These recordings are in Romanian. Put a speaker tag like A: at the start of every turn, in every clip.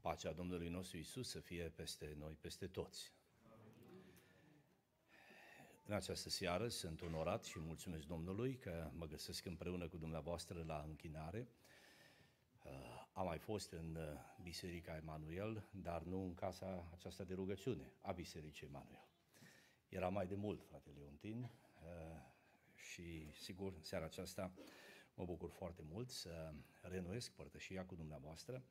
A: Pacea Domnului nostru Isus să fie peste noi, peste toți. În această seară sunt onorat și mulțumesc Domnului că mă găsesc împreună cu dumneavoastră la închinare. Uh, Am mai fost în uh, Biserica Emanuel, dar nu în casa aceasta de rugăciune a Bisericii Emanuel. Era mai de mult, fratele Leontin, uh, și sigur, în seara aceasta mă bucur foarte mult să renuiesc părtășia cu dumneavoastră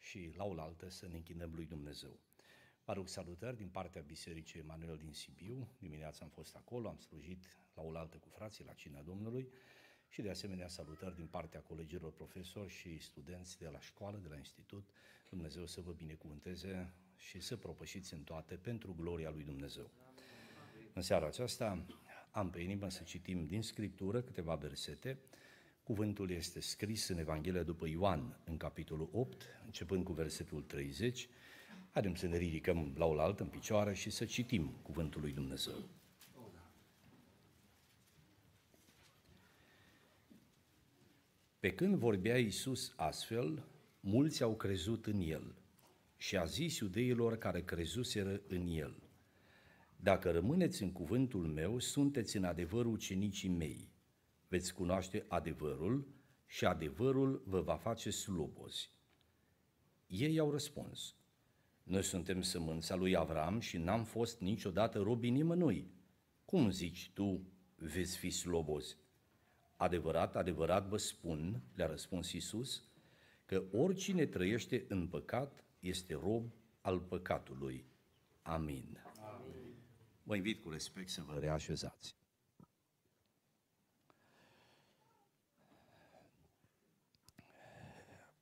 A: și la oaltă să ne închinăm lui Dumnezeu. Vă rog salutări din partea Bisericii Emanuel din Sibiu. Dimineața am fost acolo, am slujit la oaltă cu frații la cina Domnului și de asemenea salutări din partea colegilor profesori și studenți de la școală, de la institut. Dumnezeu să vă binecuvânteze și să propășiți în toate pentru gloria lui Dumnezeu. În seara aceasta am pe inimă să citim din Scriptură câteva versete Cuvântul este scris în Evanghelia după Ioan, în capitolul 8, începând cu versetul 30. Haideți să ne ridicăm la oaltă în picioare și să citim Cuvântul lui Dumnezeu. Pe când vorbea Iisus astfel, mulți au crezut în El și a zis iudeilor care crezuseră în El, Dacă rămâneți în cuvântul meu, sunteți în adevăr ucenicii mei veți cunoaște adevărul și adevărul vă va face slobozi. Ei au răspuns, noi suntem sămânța lui Avram și n-am fost niciodată robi nimănui. Cum zici tu, veți fi slobozi? Adevărat, adevărat vă spun, le-a răspuns Isus, că oricine trăiește în păcat este rob al păcatului. Amin. Amin. Vă invit cu respect să vă reașezați.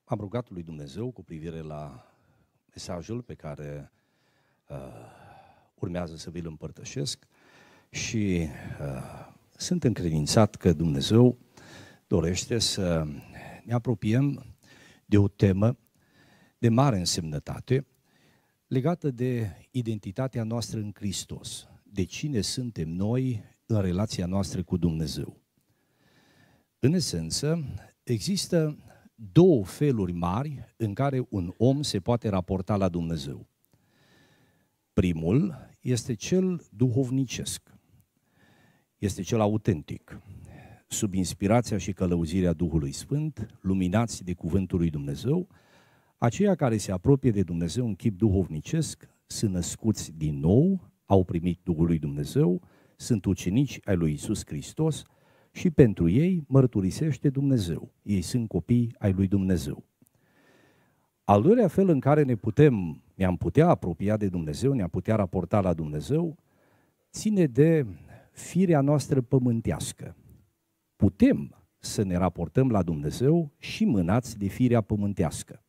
A: am rugat lui Dumnezeu cu privire la mesajul pe care uh, urmează să vi-l împărtășesc și uh, sunt încredințat că Dumnezeu dorește să ne apropiem de o temă de mare însemnătate legată de identitatea noastră în Hristos, de cine suntem noi în relația noastră cu Dumnezeu. În esență, există două feluri mari în care un om se poate raporta la Dumnezeu. Primul este cel duhovnicesc, este cel autentic, sub inspirația și călăuzirea Duhului Sfânt, luminați de Cuvântul lui Dumnezeu, aceia care se apropie de Dumnezeu în chip duhovnicesc sunt născuți din nou, au primit Duhul lui Dumnezeu, sunt ucenici ai lui Isus Hristos și pentru ei mărturisește Dumnezeu. Ei sunt copii ai lui Dumnezeu. Al doilea fel în care ne putem, ne-am putea apropia de Dumnezeu, ne-am putea raporta la Dumnezeu, ține de firea noastră pământească. Putem să ne raportăm la Dumnezeu și mânați de firea pământească.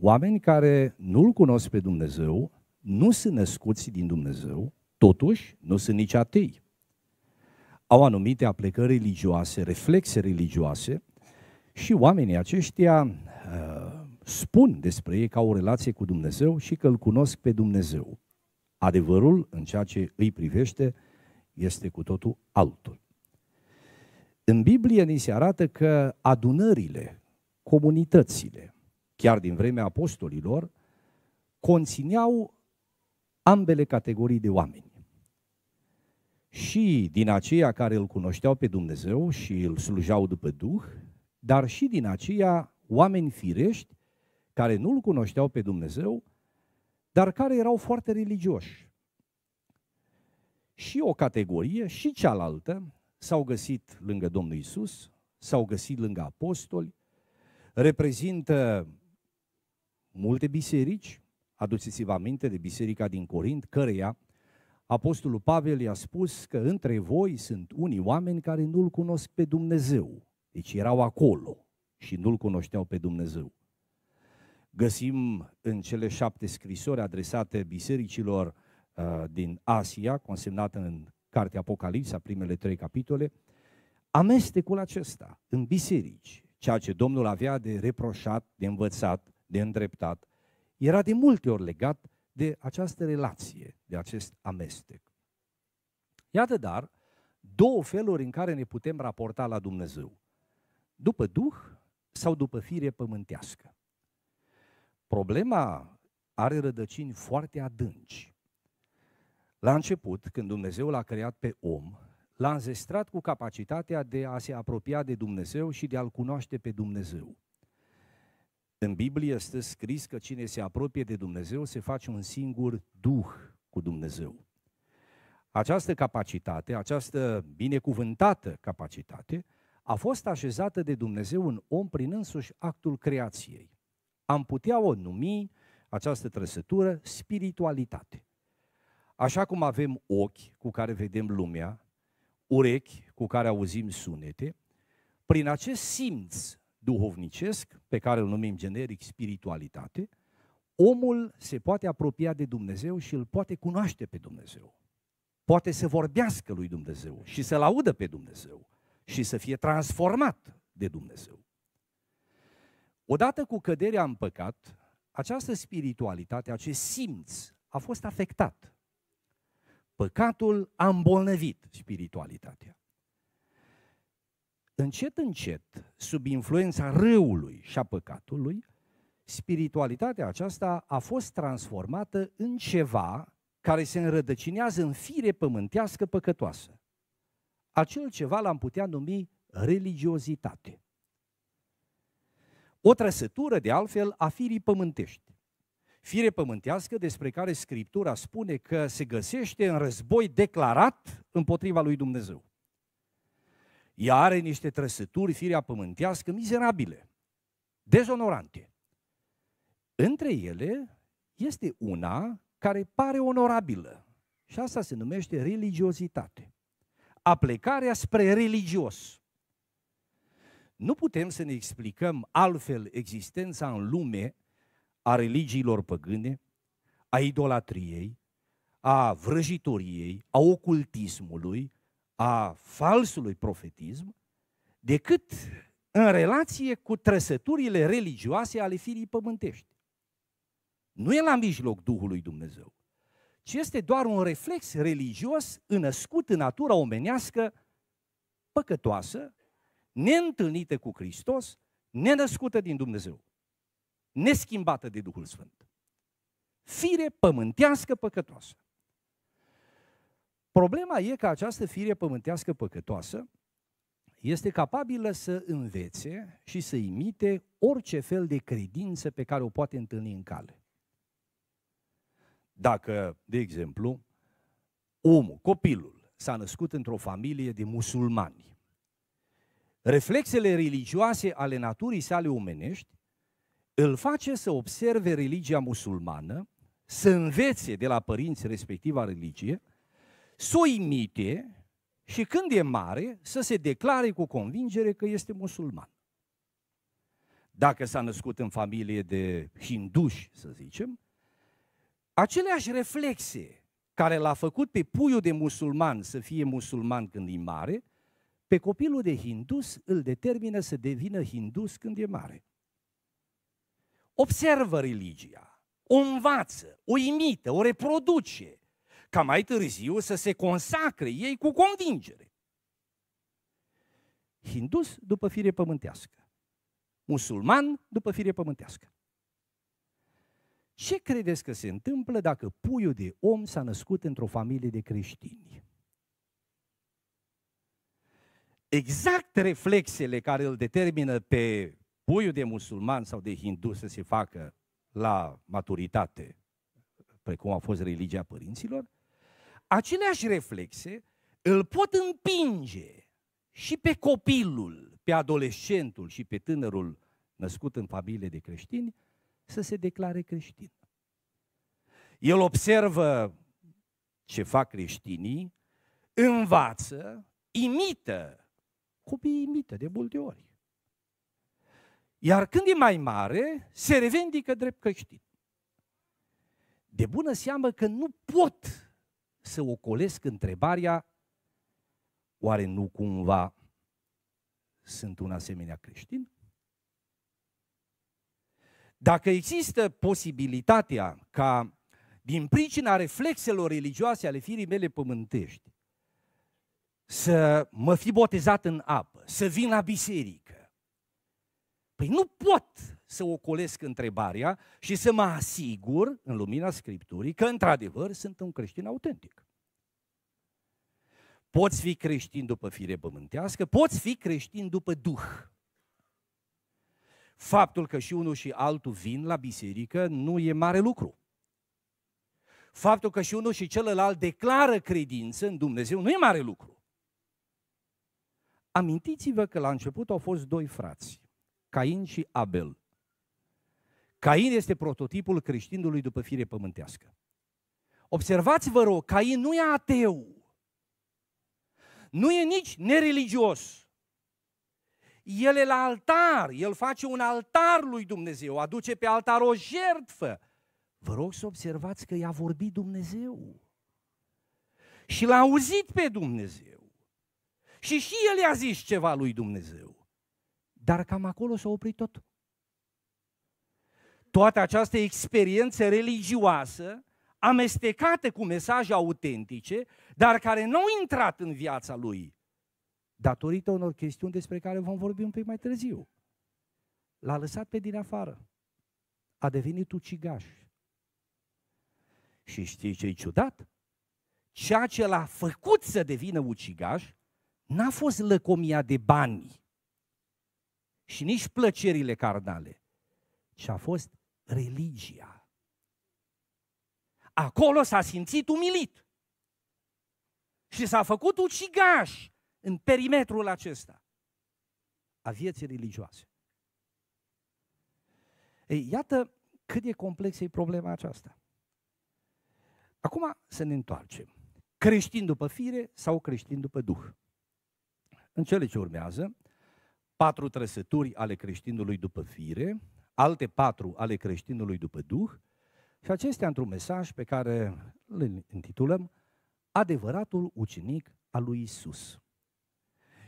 A: Oameni care nu-L cunosc pe Dumnezeu, nu sunt născuți din Dumnezeu, totuși nu sunt nici atei au anumite aplecări religioase, reflexe religioase și oamenii aceștia uh, spun despre ei că au o relație cu Dumnezeu și că îl cunosc pe Dumnezeu. Adevărul, în ceea ce îi privește, este cu totul altul. În Biblie ni se arată că adunările, comunitățile, chiar din vremea apostolilor, conțineau ambele categorii de oameni și din aceia care îl cunoșteau pe Dumnezeu și îl slujau după Duh, dar și din aceia oameni firești care nu-L cunoșteau pe Dumnezeu, dar care erau foarte religioși. Și o categorie și cealaltă s-au găsit lângă Domnul Isus, s-au găsit lângă apostoli, reprezintă multe biserici, aduceți-vă aminte de biserica din Corint, căreia Apostolul Pavel i-a spus că între voi sunt unii oameni care nu-L cunosc pe Dumnezeu. Deci erau acolo și nu-L cunoșteau pe Dumnezeu. Găsim în cele șapte scrisori adresate bisericilor uh, din Asia, consemnate în Cartea Apocalipsa, primele trei capitole, amestecul acesta în biserici, ceea ce Domnul avea de reproșat, de învățat, de îndreptat, era de multe ori legat de această relație, de acest amestec. Iată dar două feluri în care ne putem raporta la Dumnezeu. După Duh sau după fire pământească. Problema are rădăcini foarte adânci. La început, când Dumnezeu l-a creat pe om, l-a înzestrat cu capacitatea de a se apropia de Dumnezeu și de a-L cunoaște pe Dumnezeu. În Biblie este scris că cine se apropie de Dumnezeu se face un singur duh cu Dumnezeu. Această capacitate, această binecuvântată capacitate, a fost așezată de Dumnezeu în om prin însuși actul creației. Am putea o numi, această trăsătură, spiritualitate. Așa cum avem ochi cu care vedem lumea, urechi cu care auzim sunete, prin acest simț duhovnicesc, pe care îl numim generic spiritualitate, omul se poate apropia de Dumnezeu și îl poate cunoaște pe Dumnezeu. Poate să vorbească lui Dumnezeu și să-L audă pe Dumnezeu și să fie transformat de Dumnezeu. Odată cu căderea în păcat, această spiritualitate, acest simț a fost afectat. Păcatul a îmbolnăvit spiritualitatea. Încet, încet, sub influența răului și a păcatului, spiritualitatea aceasta a fost transformată în ceva care se înrădăcinează în fire pământească păcătoasă. Acel ceva l-am putea numi religiozitate. O trăsătură, de altfel, a firii pământești. Fire pământească despre care Scriptura spune că se găsește în război declarat împotriva lui Dumnezeu. Ea are niște trăsături, firea pământească, mizerabile, dezonorante. Între ele este una care pare onorabilă și asta se numește religiozitate. Aplecarea spre religios. Nu putem să ne explicăm altfel existența în lume a religiilor păgâne, a idolatriei, a vrăjitoriei, a ocultismului, a falsului profetism decât în relație cu trăsăturile religioase ale firii pământești. Nu e la mijloc Duhului Dumnezeu, ci este doar un reflex religios înăscut în natura omenească păcătoasă, neîntâlnită cu Hristos, nenăscută din Dumnezeu, neschimbată de Duhul Sfânt. Fire pământească păcătoasă. Problema e că această fire pământească păcătoasă este capabilă să învețe și să imite orice fel de credință pe care o poate întâlni în cale. Dacă, de exemplu, omul, copilul, s-a născut într-o familie de musulmani, reflexele religioase ale naturii sale omenești îl face să observe religia musulmană, să învețe de la părinți respectiva religie – să o imite și când e mare să se declare cu convingere că este musulman. Dacă s-a născut în familie de hinduși, să zicem, aceleași reflexe care l-a făcut pe puiul de musulman să fie musulman când e mare, pe copilul de hindus îl determină să devină hindus când e mare. Observă religia, o învață, o imită, o reproduce – ca mai târziu să se consacre ei cu convingere. Hindus după fire pământească, musulman după fire pământească. Ce credeți că se întâmplă dacă puiul de om s-a născut într-o familie de creștini? Exact reflexele care îl determină pe puiul de musulman sau de hindu să se facă la maturitate, precum a fost religia părinților, aceleași reflexe îl pot împinge și pe copilul, pe adolescentul și pe tânărul născut în familie de creștini să se declare creștin. El observă ce fac creștinii, învață, imită. Copiii imită de multe ori. Iar când e mai mare, se revendică drept creștin. De bună seamă că nu pot să ocolesc întrebarea, oare nu cumva sunt un asemenea creștin? Dacă există posibilitatea ca, din pricina reflexelor religioase ale firii mele pământești, să mă fi botezat în apă, să vin la biserică, păi nu pot să ocolesc întrebarea și să mă asigur, în lumina Scripturii, că într-adevăr sunt un creștin autentic. Poți fi creștin după fire pământească, poți fi creștin după Duh. Faptul că și unul și altul vin la biserică nu e mare lucru. Faptul că și unul și celălalt declară credință în Dumnezeu nu e mare lucru. Amintiți-vă că la început au fost doi frați, Cain și Abel. Cain este prototipul creștinului după fire pământească. Observați, vă rog, Cain nu e ateu. Nu e nici nereligios. El e la altar, el face un altar lui Dumnezeu, aduce pe altar o jertfă. Vă rog să observați că i-a vorbit Dumnezeu. Și l-a auzit pe Dumnezeu. Și și el i-a zis ceva lui Dumnezeu. Dar cam acolo s-a oprit tot toată această experiență religioasă, amestecată cu mesaje autentice, dar care nu au intrat în viața lui, datorită unor chestiuni despre care vom vorbi un pic mai târziu. L-a lăsat pe din afară. A devenit ucigaș. Și știi ce-i ciudat? Ceea ce l-a făcut să devină ucigaș n-a fost lăcomia de bani și nici plăcerile carnale, ci a fost religia. Acolo s-a simțit umilit și s-a făcut ucigaș în perimetrul acesta a vieții religioase. Ei, iată cât de complexă e problema aceasta. Acum să ne întoarcem. Creștin după fire sau creștin după duh? În cele ce urmează, patru trăsături ale creștinului după fire, alte patru ale creștinului după Duh, și acestea într-un mesaj pe care îl intitulăm Adevăratul ucenic al lui Isus.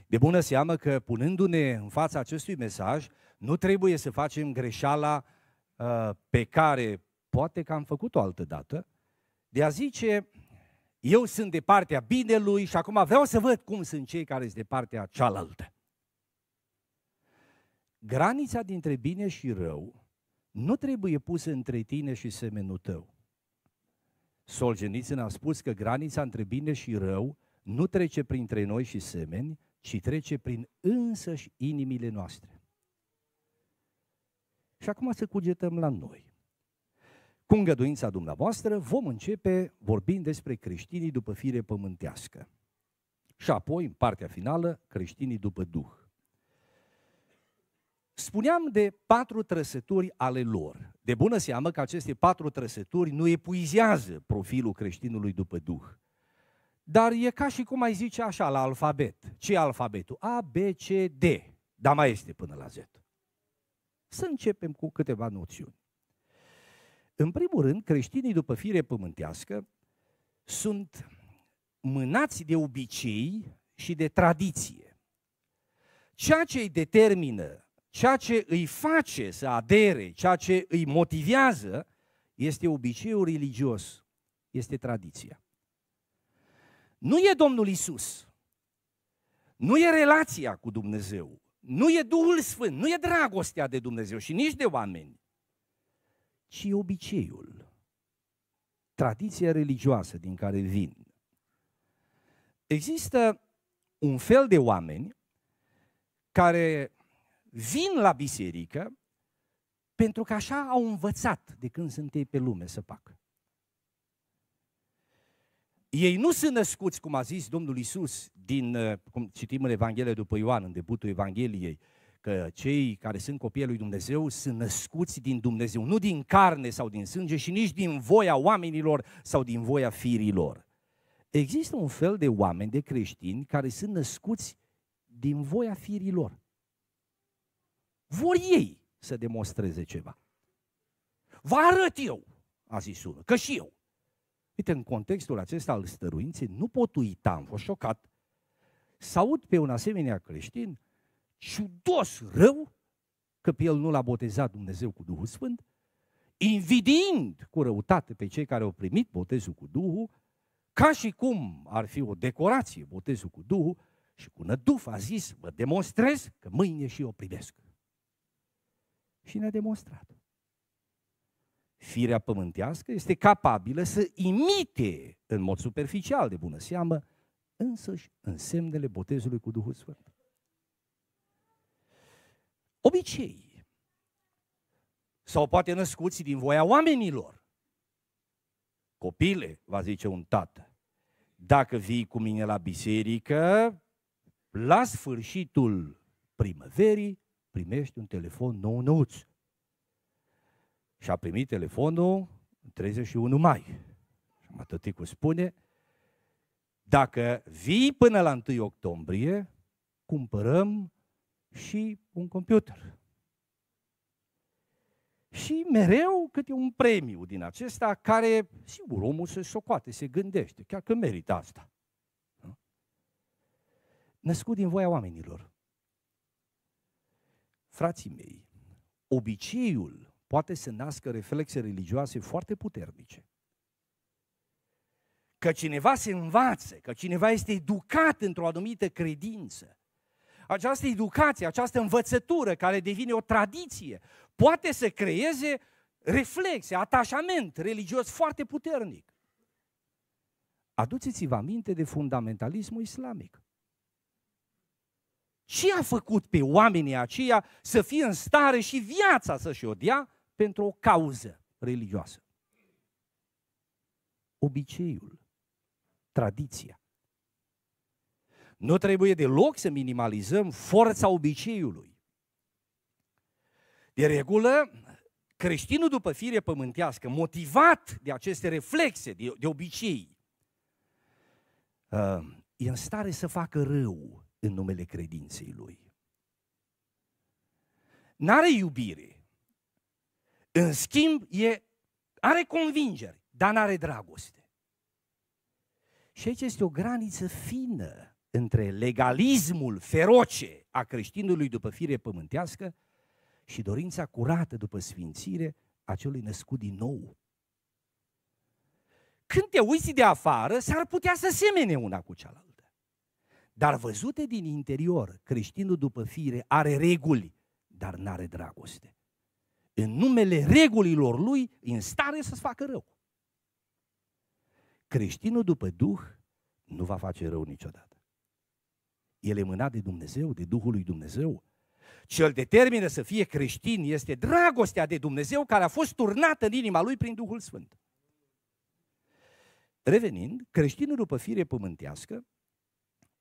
A: De bună seamă că punându-ne în fața acestui mesaj, nu trebuie să facem greșeala uh, pe care poate că am făcut-o altă dată, de a zice, eu sunt de partea binelui și acum vreau să văd cum sunt cei care sunt de partea cealaltă. Granița dintre bine și rău nu trebuie pusă între tine și semenul tău. Solgenițin a spus că granița între bine și rău nu trece printre noi și semeni, ci trece prin însăși inimile noastre. Și acum să cugetăm la noi. Cu îngăduința dumneavoastră vom începe vorbind despre creștinii după fire pământească. Și apoi, în partea finală, creștinii după Duh. Spuneam de patru trăsături ale lor. De bună seamă că aceste patru trăsături nu epuizează profilul creștinului după Duh. Dar e ca și cum ai zice așa la alfabet. ce e alfabetul? A, B, C, D. Dar mai este până la Z. Să începem cu câteva noțiuni. În primul rând, creștinii după fire pământească sunt mânați de obicei și de tradiție. Ceea ce îi determină ceea ce îi face să adere, ceea ce îi motivează, este obiceiul religios, este tradiția. Nu e Domnul Isus, nu e relația cu Dumnezeu, nu e Duhul Sfânt, nu e dragostea de Dumnezeu și nici de oameni, ci e obiceiul, tradiția religioasă din care vin. Există un fel de oameni care vin la biserică pentru că așa au învățat de când sunt ei pe lume să facă. Ei nu sunt născuți, cum a zis Domnul Isus, din, uh, cum citim în Evanghelia după Ioan, în debutul Evangheliei, că cei care sunt copiii lui Dumnezeu sunt născuți din Dumnezeu, nu din carne sau din sânge și nici din voia oamenilor sau din voia firilor. Există un fel de oameni, de creștini, care sunt născuți din voia firilor. Vor ei să demonstreze ceva. Vă arăt eu, a zis unul, că și eu. Uite, în contextul acesta al stăruinței, nu pot uita, am fost șocat, să aud pe un asemenea creștin ciudos rău, că pe el nu l-a botezat Dumnezeu cu Duhul Sfânt, invidind cu răutate pe cei care au primit botezul cu Duhul, ca și cum ar fi o decorație botezul cu Duhul, și cu năduf a zis, vă demonstrez că mâine și eu primesc și ne-a demonstrat. Firea pământească este capabilă să imite în mod superficial de bună seamă însăși însemnele botezului cu Duhul Sfânt. Obicei sau poate născuți din voia oamenilor. Copile, va zice un tată, dacă vii cu mine la biserică, la sfârșitul primăverii, primești un telefon nou nouț. Și a primit telefonul în 31 mai. Și tăticul spune, dacă vii până la 1 octombrie, cumpărăm și un computer. Și mereu câte un premiu din acesta care, sigur, omul se socoate, se gândește, chiar că merită asta. Născut din voia oamenilor. Frații mei, obiceiul poate să nască reflexe religioase foarte puternice. Că cineva se învață, că cineva este educat într-o anumită credință, această educație, această învățătură care devine o tradiție, poate să creeze reflexe, atașament religios foarte puternic. Aduceți-vă aminte de fundamentalismul islamic. Ce a făcut pe oamenii aceia să fie în stare și viața să-și odia pentru o cauză religioasă? Obiceiul, tradiția. Nu trebuie deloc să minimalizăm forța obiceiului. De regulă, creștinul după fire pământească, motivat de aceste reflexe, de, de obicei, ă, e în stare să facă rău în numele credinței lui. N-are iubire. În schimb, e, are convingeri, dar n-are dragoste. Și aici este o graniță fină între legalismul feroce a creștinului după fire pământească și dorința curată după sfințire a celui născut din nou. Când te uiți de afară, s-ar putea să semene una cu cealaltă. Dar văzute din interior, creștinul după fire are reguli, dar n-are dragoste. În numele regulilor lui, în stare să-ți facă rău. Creștinul după Duh nu va face rău niciodată. El e mânat de Dumnezeu, de Duhul lui Dumnezeu. Cel determină să fie creștin este dragostea de Dumnezeu care a fost turnată în inima lui prin Duhul Sfânt. Revenind, creștinul după fire pământească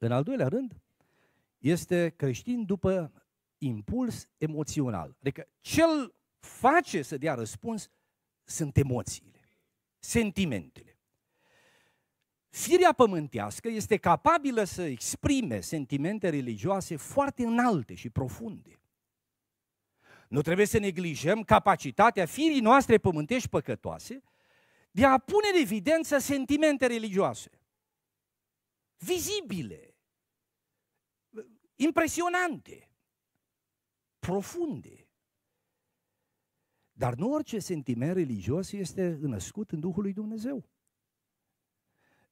A: în al doilea rând, este creștin după impuls emoțional. Adică cel face să dea răspuns sunt emoțiile, sentimentele. Firea pământească este capabilă să exprime sentimente religioase foarte înalte și profunde. Nu trebuie să neglijăm capacitatea firii noastre pământești păcătoase de a pune în evidență sentimente religioase, vizibile, impresionante, profunde. Dar nu orice sentiment religios este născut în Duhul lui Dumnezeu.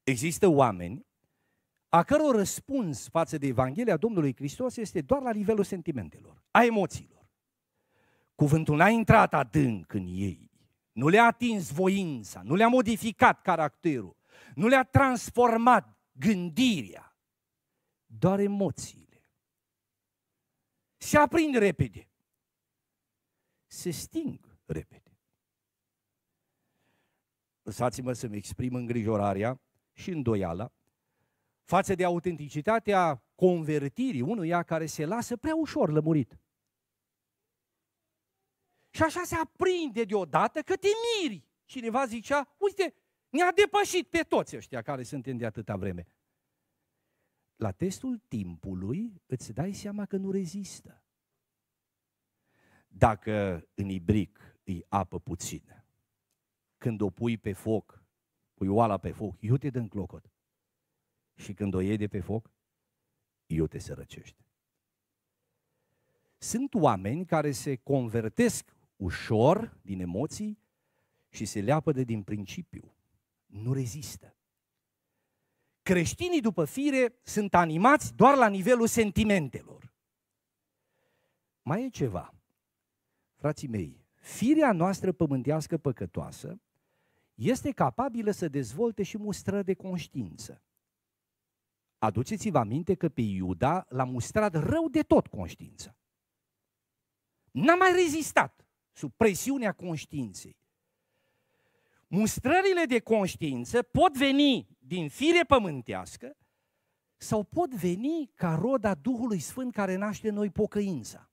A: Există oameni a căror răspuns față de Evanghelia Domnului Hristos este doar la nivelul sentimentelor, a emoțiilor. Cuvântul n-a intrat adânc în ei, nu le-a atins voința, nu le-a modificat caracterul, nu le-a transformat gândirea, doar emoții se aprind repede. Se sting repede. Lăsați-mă să-mi exprim îngrijorarea și îndoiala față de autenticitatea convertirii unuia care se lasă prea ușor lămurit. Și așa se aprinde deodată că te miri. Cineva zicea, uite, ne-a depășit pe toți ăștia care suntem de atâta vreme la testul timpului îți dai seama că nu rezistă. Dacă în ibric îi apă puțină, când o pui pe foc, pui oala pe foc, iute dă în clocot. Și când o iei de pe foc, iute se răcește. Sunt oameni care se convertesc ușor din emoții și se leapă de din principiu. Nu rezistă. Creștinii după fire sunt animați doar la nivelul sentimentelor. Mai e ceva. Frații mei, firea noastră pământească păcătoasă este capabilă să dezvolte și mustră de conștiință. Aduceți-vă aminte că pe Iuda l-a mustrat rău de tot conștiința. N-a mai rezistat sub presiunea conștiinței. Mustrările de conștiință pot veni din fire pământească sau pot veni ca roda Duhului Sfânt care naște noi pocăința.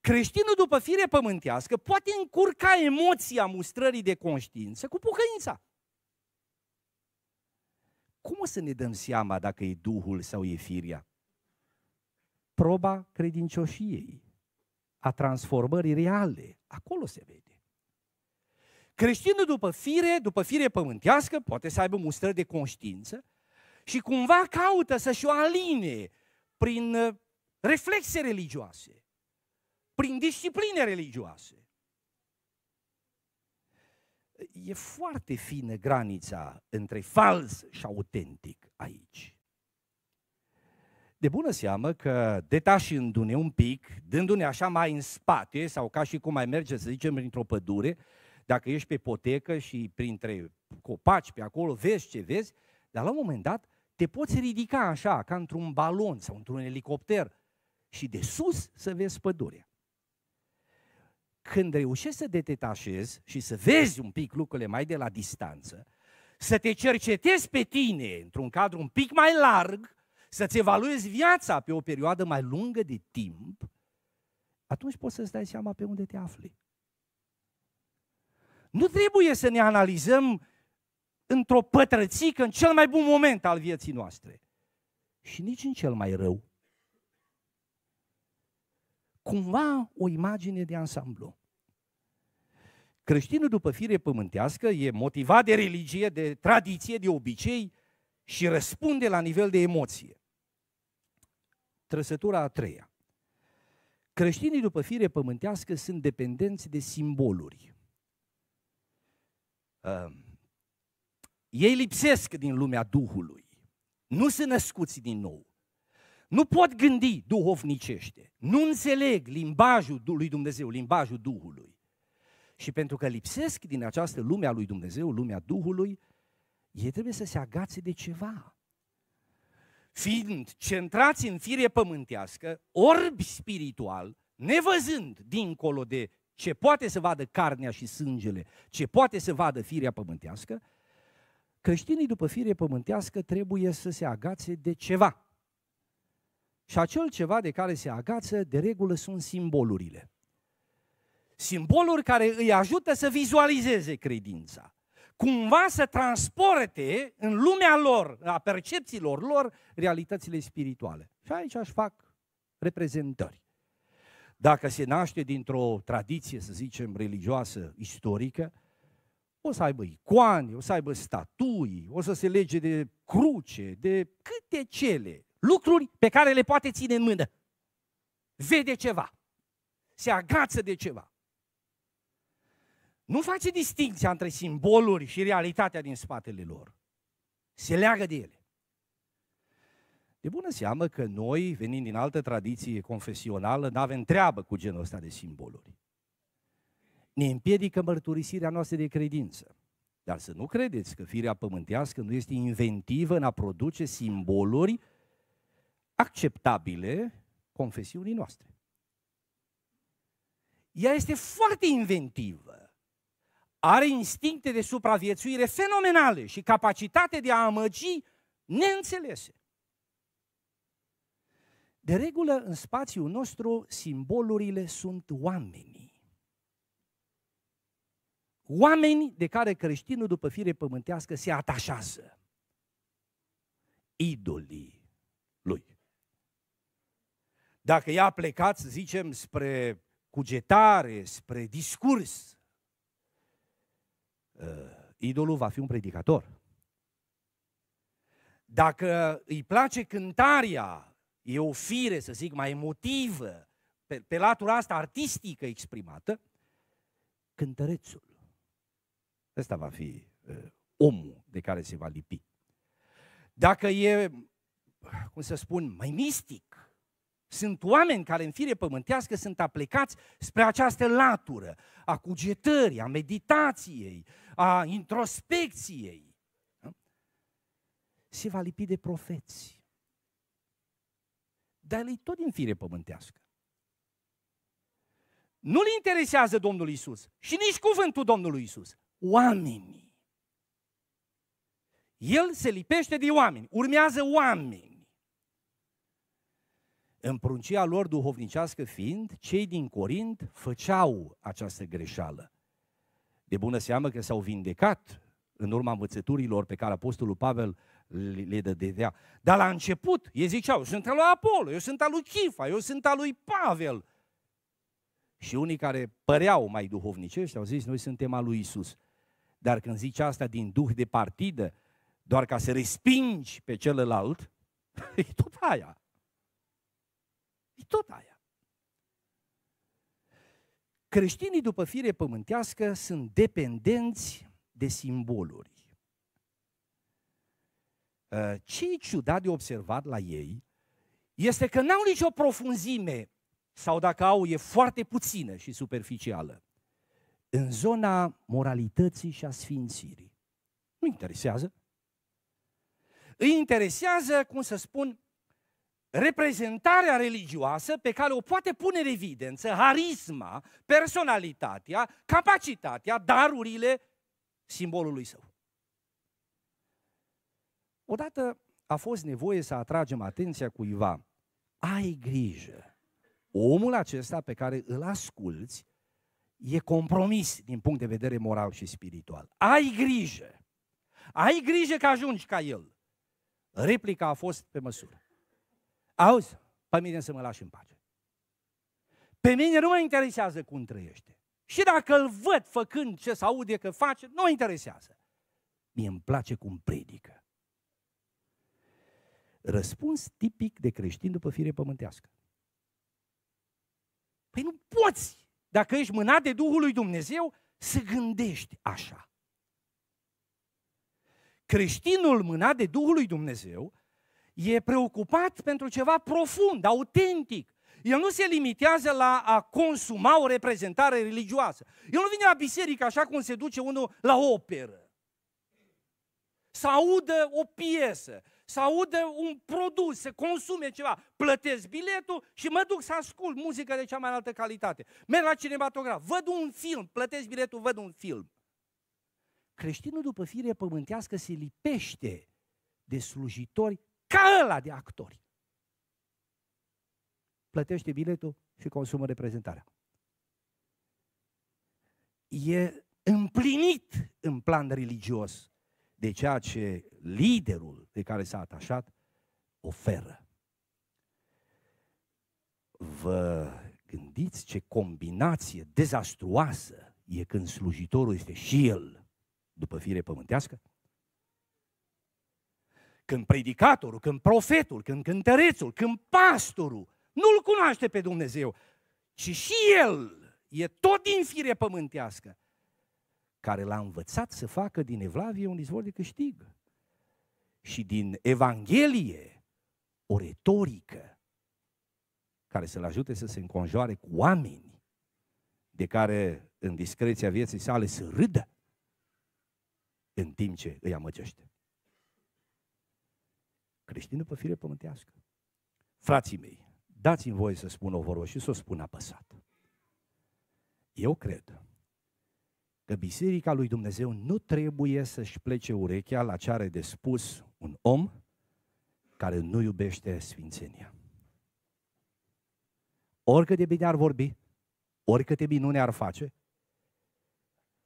A: Creștinul după fire pământească poate încurca emoția mustrării de conștiință cu pocăința. Cum o să ne dăm seama dacă e Duhul sau e firia? Proba credincioșiei, a transformării reale, acolo se vede. Creștinul după fire, după fire pământească, poate să aibă mustră de conștiință și cumva caută să-și o aline prin uh, reflexe religioase, prin discipline religioase. E foarte fină granița între fals și autentic aici. De bună seamă că detașându ne un pic, dându-ne așa mai în spate, sau ca și cum mai merge, să zicem, într o pădure, dacă ești pe potecă și printre copaci pe acolo, vezi ce vezi, dar la un moment dat te poți ridica așa, ca într-un balon sau într-un elicopter și de sus să vezi pădurea. Când reușești să te detașezi și să vezi un pic lucrurile mai de la distanță, să te cercetezi pe tine într-un cadru un pic mai larg, să-ți evaluezi viața pe o perioadă mai lungă de timp, atunci poți să-ți dai seama pe unde te afli. Nu trebuie să ne analizăm într-o pătrățică în cel mai bun moment al vieții noastre și nici în cel mai rău. Cumva o imagine de ansamblu. Creștinul după fire pământească e motivat de religie, de tradiție, de obicei și răspunde la nivel de emoție. Trăsătura a treia. Creștinii după fire pământească sunt dependenți de simboluri. Uh, ei lipsesc din lumea Duhului, nu sunt născuți din nou, nu pot gândi duhovnicește, nu înțeleg limbajul lui Dumnezeu, limbajul Duhului. Și pentru că lipsesc din această lume a lui Dumnezeu, lumea Duhului, ei trebuie să se agațe de ceva. Fiind centrați în fire pământească, orbi spiritual, nevăzând dincolo de ce poate să vadă carnea și sângele, ce poate să vadă firea pământească, creștinii după fire pământească trebuie să se agațe de ceva. Și acel ceva de care se agață, de regulă, sunt simbolurile. Simboluri care îi ajută să vizualizeze credința. Cumva să transporte în lumea lor, a percepțiilor lor, realitățile spirituale. Și aici aș fac reprezentări dacă se naște dintr-o tradiție, să zicem, religioasă, istorică, o să aibă icoane, o să aibă statui, o să se lege de cruce, de câte cele, lucruri pe care le poate ține în mână. Vede ceva, se agață de ceva. Nu face distinția între simboluri și realitatea din spatele lor. Se leagă de ele de bună seamă că noi, venind din altă tradiție confesională, nu avem treabă cu genul ăsta de simboluri. Ne împiedică mărturisirea noastră de credință. Dar să nu credeți că firea pământească nu este inventivă în a produce simboluri acceptabile confesiunii noastre. Ea este foarte inventivă. Are instincte de supraviețuire fenomenale și capacitate de a amăgi neînțelese. De regulă, în spațiul nostru, simbolurile sunt oamenii. Oameni de care creștinul după fire pământească se atașează. Idolii lui. Dacă ea plecat, zicem, spre cugetare, spre discurs, uh, idolul va fi un predicator. Dacă îi place cântarea, e o fire, să zic, mai emotivă, pe, pe latura asta artistică exprimată, cântărețul. Ăsta va fi uh, omul de care se va lipi. Dacă e, cum să spun, mai mistic, sunt oameni care în fire pământească sunt aplecați spre această latură a cugetării, a meditației, a introspecției. Se va lipi de profeții. Dar el e tot din fire pământească. Nu-l interesează Domnul Isus și nici cuvântul Domnului Isus. Oamenii. El se lipește de oameni, urmează oameni. În pruncia lor duhovnicească fiind, cei din Corint făceau această greșeală. De bună seamă că s-au vindecat în urma învățăturilor pe care Apostolul Pavel le dădea. Dar la început, ei ziceau, eu sunt al lui Apollo, eu sunt al lui Chifa, eu sunt al lui Pavel. Și unii care păreau mai duhovnicești au zis, noi suntem al lui Isus. Dar când zici asta din duh de partidă, doar ca să respingi pe celălalt, e tot aia. E tot aia. Creștinii după fire pământească sunt dependenți de simboluri. Uh, ce e ciudat de observat la ei este că n-au nicio profunzime sau dacă au, e foarte puțină și superficială. În zona moralității și a sfințirii. Nu interesează. Îi interesează, cum să spun, reprezentarea religioasă pe care o poate pune în evidență harisma, personalitatea, capacitatea, darurile simbolului său. Odată a fost nevoie să atragem atenția cuiva. Ai grijă! Omul acesta pe care îl asculți e compromis din punct de vedere moral și spiritual. Ai grijă! Ai grijă că ajungi ca el! Replica a fost pe măsură. Auzi, pe mine să mă lași în pace. Pe mine nu mă interesează cum trăiește. Și dacă îl văd făcând ce se aude că face, nu mă interesează. Mie îmi place cum predică. Răspuns tipic de creștin după fire pământească. Păi nu poți, dacă ești mânat de Duhul lui Dumnezeu, să gândești așa. Creștinul mânat de Duhul lui Dumnezeu e preocupat pentru ceva profund, autentic. El nu se limitează la a consuma o reprezentare religioasă. El nu vine la biserică așa cum se duce unul la operă. Să audă o piesă, să audă un produs, să consume ceva, plătesc biletul și mă duc să ascult muzică de cea mai înaltă calitate. Merg la cinematograf, văd un film, plătesc biletul, văd un film. Creștinul după fire pământească se lipește de slujitori ca ăla de actori. Plătește biletul și consumă reprezentarea. E împlinit în plan religios de ceea ce liderul de care s-a atașat oferă. Vă gândiți ce combinație dezastruoasă e când slujitorul este și el după fire pământească? Când predicatorul, când profetul, când cântărețul, când pastorul nu-L cunoaște pe Dumnezeu, ci și el e tot din fire pământească care l-a învățat să facă din Evlavie un izvor de câștig și din Evanghelie o retorică care să-l ajute să se înconjoare cu oameni de care în discreția vieții sale să râdă în timp ce îi amăgește. Creștin după fire pământească. Frații mei, dați-mi voie să spun o vorbă și să o spun apăsat. Eu cred că biserica lui Dumnezeu nu trebuie să-și plece urechea la ce are de spus un om care nu iubește sfințenia. Oricât de bine ar vorbi, oricât de minune ar face,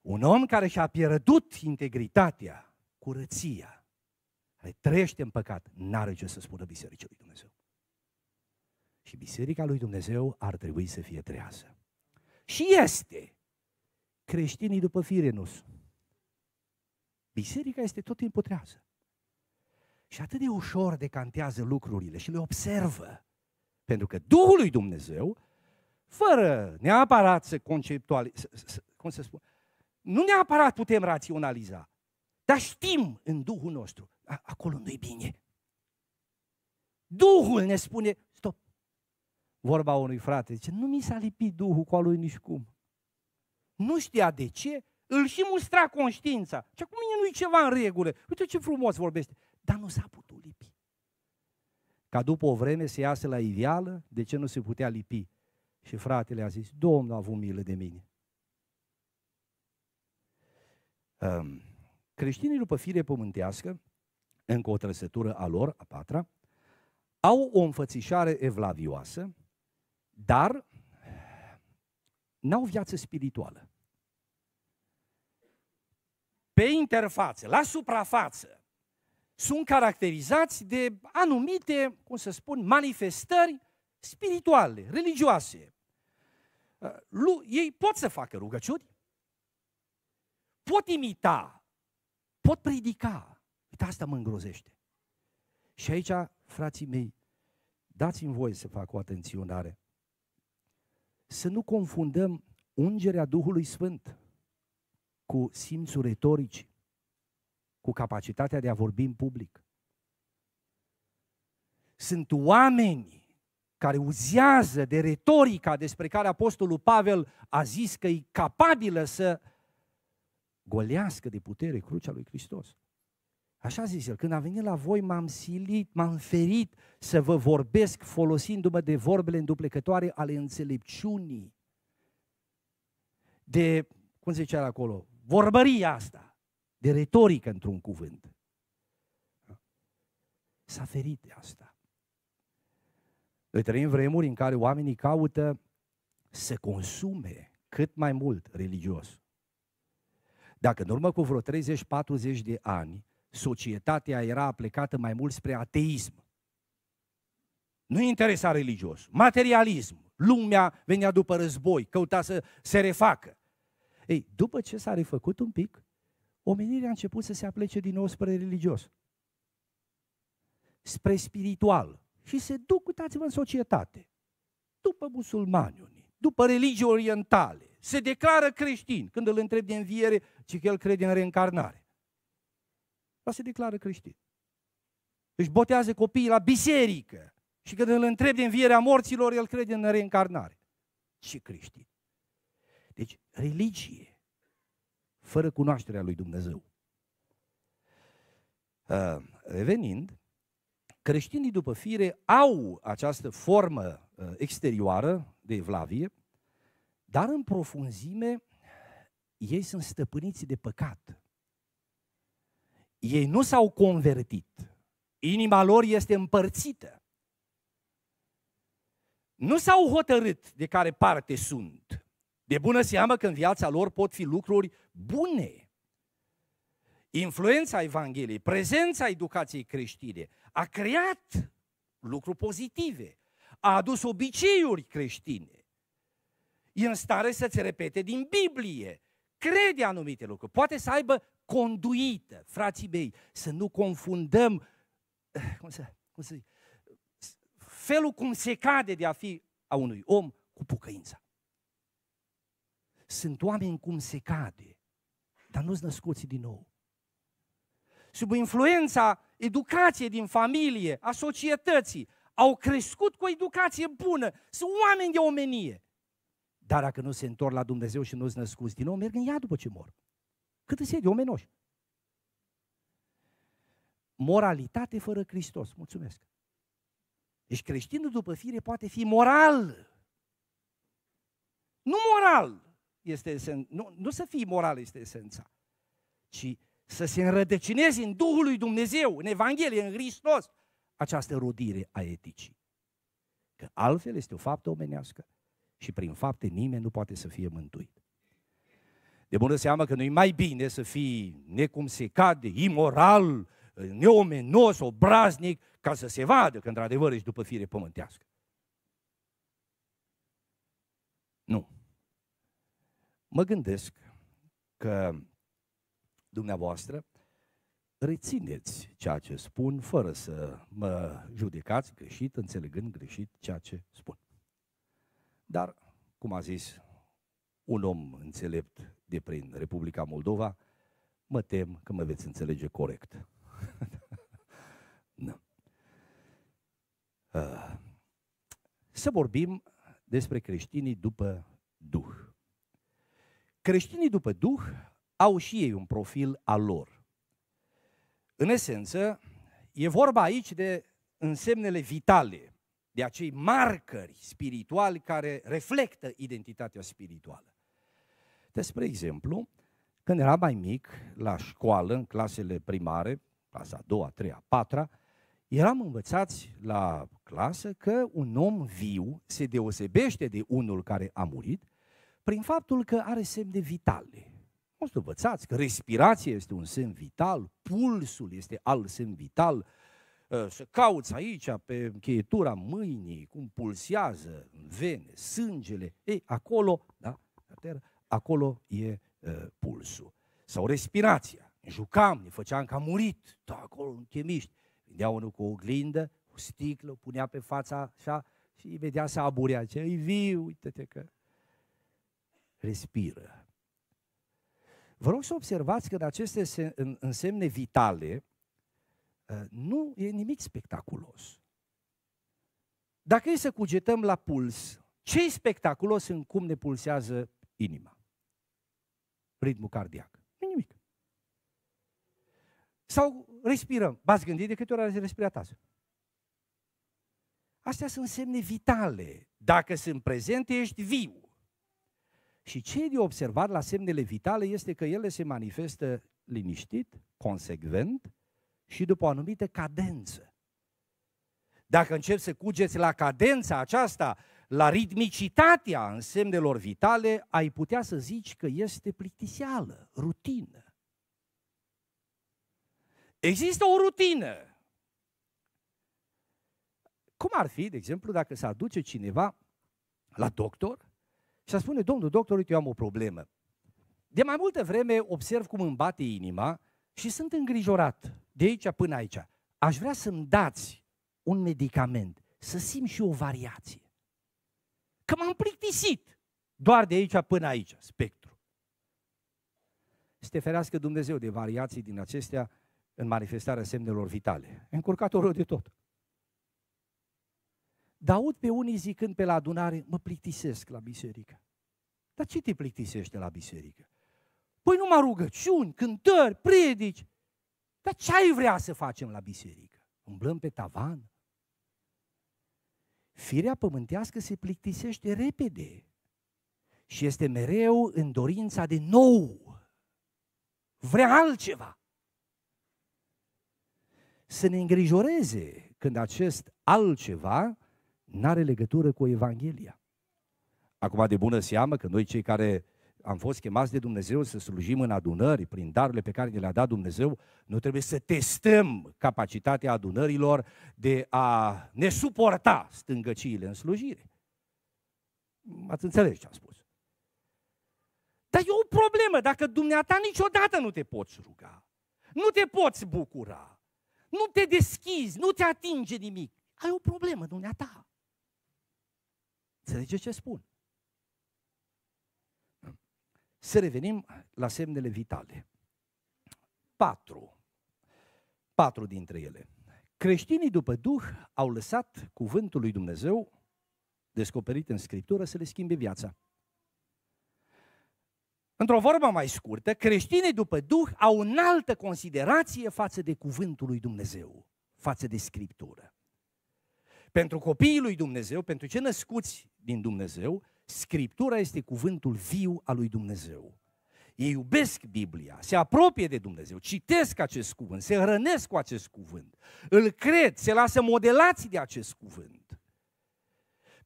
A: un om care și-a pierdut integritatea, curăția, care trăiește în păcat, n-are ce să spună bisericii lui Dumnezeu. Și biserica lui Dumnezeu ar trebui să fie trează. Și este creștinii după fire nu Biserica este tot timpul trează. Și atât de ușor decantează lucrurile și le observă. Pentru că Duhul lui Dumnezeu, fără neapărat să conceptualizeze, cum să spun, nu neapărat putem raționaliza, dar știm în Duhul nostru, a, acolo nu-i bine. Duhul ne spune, stop. Vorba unui frate, zice, nu mi s-a lipit Duhul cu al lui nici cum nu știa de ce, îl și mustra conștiința. Și acum mine nu-i ceva în regulă. Uite ce frumos vorbește. Dar nu s-a putut lipi. Ca după o vreme se iasă la iveală, de ce nu se putea lipi? Și fratele a zis, Domnul a avut milă de mine. Um, creștinii după fire pământească, încă o trăsătură a lor, a patra, au o înfățișare evlavioasă, dar n-au viață spirituală. Pe interfață, la suprafață, sunt caracterizați de anumite, cum să spun, manifestări spirituale, religioase. Uh, ei pot să facă rugăciuni, pot imita, pot predica. Uite, asta mă îngrozește. Și aici, frații mei, dați-mi voie să fac o atenționare să nu confundăm ungerea Duhului Sfânt cu simțuri retorici, cu capacitatea de a vorbi în public. Sunt oameni care uzează de retorica despre care Apostolul Pavel a zis că e capabilă să golească de putere crucea lui Hristos. Așa zis el, când am venit la voi m-am silit, m-am ferit să vă vorbesc folosindu-mă de vorbele înduplecătoare ale înțelepciunii. De, cum se zicea acolo, vorbăria asta, de retorică într-un cuvânt. S-a ferit de asta. Noi trăim vremuri în care oamenii caută să consume cât mai mult religios. Dacă în urmă cu vreo 30-40 de ani societatea era plecată mai mult spre ateism. Nu interesa religios, materialism. Lumea venea după război, căuta să se refacă. Ei, după ce s-a refăcut un pic, omenirea a început să se aplece din nou spre religios, spre spiritual. Și se duc, uitați-vă, în societate, după musulmani unii, după religii orientale, se declară creștin. Când îl întreb de înviere, ci că el crede în reîncarnare dar se declară creștin. Își botează copiii la biserică și când îl întreb de învierea morților, el crede în reîncarnare. Ce creștin! Deci, religie, fără cunoașterea lui Dumnezeu. Uh, revenind, creștinii după fire au această formă uh, exterioară de evlavie, dar în profunzime ei sunt stăpâniți de păcat ei nu s-au convertit. Inima lor este împărțită. Nu s-au hotărât de care parte sunt. De bună seamă că în viața lor pot fi lucruri bune. Influența Evangheliei, prezența educației creștine a creat lucruri pozitive, a adus obiceiuri creștine. E în stare să-ți repete din Biblie, crede anumite lucruri, poate să aibă conduită, frații mei, să nu confundăm eh, cum să, cum să zic, felul cum se cade de a fi a unui om cu pucăința. Sunt oameni cum se cade, dar nu s născuți din nou. Sub influența educației din familie, a societății, au crescut cu o educație bună, sunt oameni de omenie. Dar dacă nu se întorc la Dumnezeu și nu s născuți din nou, merg în ea după ce mor. Cât sunt de omenoși. Moralitate fără Hristos. Mulțumesc. Deci creștinul după fire poate fi moral. Nu moral este esen... nu, nu să fii moral este esența, ci să se înrădăcineze în Duhul lui Dumnezeu, în Evanghelie, în Hristos, această rodire a eticii. Că altfel este o faptă omenească și prin fapte nimeni nu poate să fie mântuit de bună seamă că nu-i mai bine să fii necum se cade, imoral, neomenos, obraznic, ca să se vadă că într-adevăr ești după fire pământească. Nu. Mă gândesc că dumneavoastră rețineți ceea ce spun fără să mă judecați greșit, înțelegând greșit ceea ce spun. Dar, cum a zis un om înțelept de prin Republica Moldova, mă tem că mă veți înțelege corect. nu. Ah. Să vorbim despre creștinii după Duh. Creștinii după Duh au și ei un profil al lor. În esență, e vorba aici de însemnele vitale, de acei marcări spirituali care reflectă identitatea spirituală. Uite, spre exemplu, când era mai mic, la școală, în clasele primare, clasa a doua, a treia, a patra, eram învățați la clasă că un om viu se deosebește de unul care a murit prin faptul că are semne vitale. O să învățați că respirația este un semn vital, pulsul este alt semn vital, ă, să cauți aici pe încheietura mâinii, cum pulsează în vene, sângele, ei, acolo, da, la acolo e uh, pulsul. Sau respirația. Ne jucam, ne făceam ca murit. Da, acolo în chemiști. Vindea unul cu o oglindă, o sticlă, o punea pe fața așa și vedea să aburea. Ce e viu, uite-te că respiră. Vă rog să observați că în aceste însemne vitale nu e nimic spectaculos. Dacă e să cugetăm la puls, ce e spectaculos în cum ne pulsează inima? ritmul cardiac. Nu nimic. Sau respirăm. V-ați gândit de câte ori ați respirat azi? Astea sunt semne vitale. Dacă sunt prezente, ești viu. Și ce e de observat la semnele vitale este că ele se manifestă liniștit, consecvent și după o anumită cadență. Dacă încep să cugeți la cadența aceasta, la ritmicitatea însemnelor vitale, ai putea să zici că este plictiseală, rutină. Există o rutină. Cum ar fi, de exemplu, dacă s-ar duce cineva la doctor și a spune, domnul doctor, uite, eu am o problemă. De mai multă vreme observ cum îmi bate inima și sunt îngrijorat de aici până aici. Aș vrea să-mi dați un medicament, să simt și o variație. Că m-am plictisit. Doar de aici până aici, spectru. Să te ferească Dumnezeu de variații din acestea în manifestarea semnelor vitale. Încurcat-o de tot. Dar aud pe unii zicând pe la adunare, mă plictisesc la biserică. Dar ce te plictisești de la biserică? Păi numai rugăciuni, cântări, predici. Dar ce ai vrea să facem la biserică? Umblăm pe tavan? Firea pământească se plictisește repede și este mereu în dorința de nou. Vrea altceva. Să ne îngrijoreze când acest altceva nu are legătură cu Evanghelia. Acum, de bună seamă că noi cei care am fost chemați de Dumnezeu să slujim în adunări prin darurile pe care ne le-a dat Dumnezeu, noi trebuie să testăm capacitatea adunărilor de a ne suporta stângăciile în slujire. Ați înțeles ce am spus. Dar e o problemă, dacă dumneata niciodată nu te poți ruga, nu te poți bucura, nu te deschizi, nu te atinge nimic, ai o problemă dumneata. Înțelegeți ce spun? Să revenim la semnele vitale. Patru. Patru dintre ele. Creștinii după Duh au lăsat cuvântul lui Dumnezeu, descoperit în Scriptură, să le schimbe viața. Într-o vorbă mai scurtă, creștinii după Duh au înaltă considerație față de cuvântul lui Dumnezeu, față de Scriptură. Pentru copiii lui Dumnezeu, pentru ce născuți din Dumnezeu, Scriptura este cuvântul viu al lui Dumnezeu. Ei iubesc Biblia, se apropie de Dumnezeu, citesc acest cuvânt, se hrănesc cu acest cuvânt, îl cred, se lasă modelați de acest cuvânt.